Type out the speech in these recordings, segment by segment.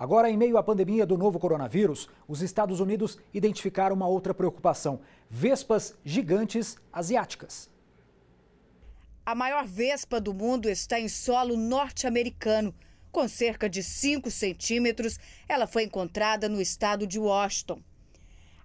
Agora, em meio à pandemia do novo coronavírus, os Estados Unidos identificaram uma outra preocupação: vespas gigantes asiáticas. A maior vespa do mundo está em solo norte-americano. Com cerca de 5 centímetros, ela foi encontrada no estado de Washington.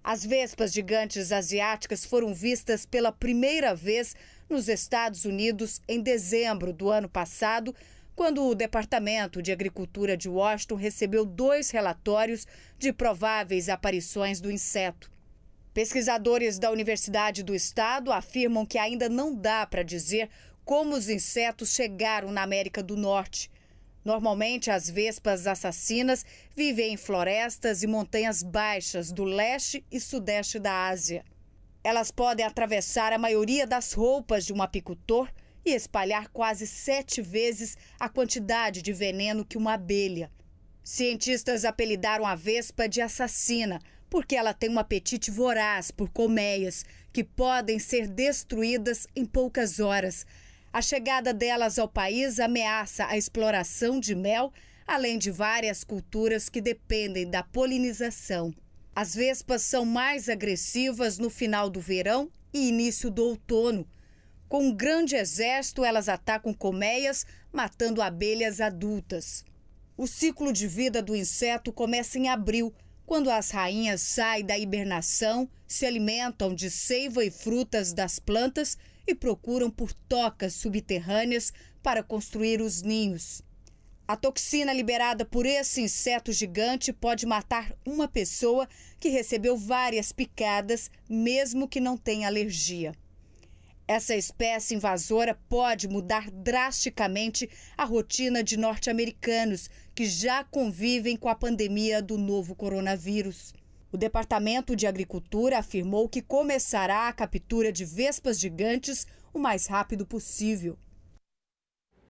As vespas gigantes asiáticas foram vistas pela primeira vez nos Estados Unidos em dezembro do ano passado, quando o Departamento de Agricultura de Washington recebeu dois relatórios de prováveis aparições do inseto. Pesquisadores da Universidade do Estado afirmam que ainda não dá para dizer como os insetos chegaram na América do Norte. Normalmente, as vespas assassinas vivem em florestas e montanhas baixas do leste e sudeste da Ásia. Elas podem atravessar a maioria das roupas de um apicultor e espalhar quase sete vezes a quantidade de veneno que uma abelha. Cientistas apelidaram a vespa de assassina, porque ela tem um apetite voraz por colmeias, que podem ser destruídas em poucas horas. A chegada delas ao país ameaça a exploração de mel, além de várias culturas que dependem da polinização. As vespas são mais agressivas no final do verão e início do outono. Com um grande exército, elas atacam colmeias, matando abelhas adultas. O ciclo de vida do inseto começa em abril, quando as rainhas saem da hibernação, se alimentam de seiva e frutas das plantas e procuram por tocas subterrâneas para construir os ninhos. A toxina liberada por esse inseto gigante pode matar uma pessoa que recebeu várias picadas, mesmo que não tenha alergia. Essa espécie invasora pode mudar drasticamente a rotina de norte-americanos que já convivem com a pandemia do novo coronavírus. O Departamento de Agricultura afirmou que começará a captura de vespas gigantes o mais rápido possível.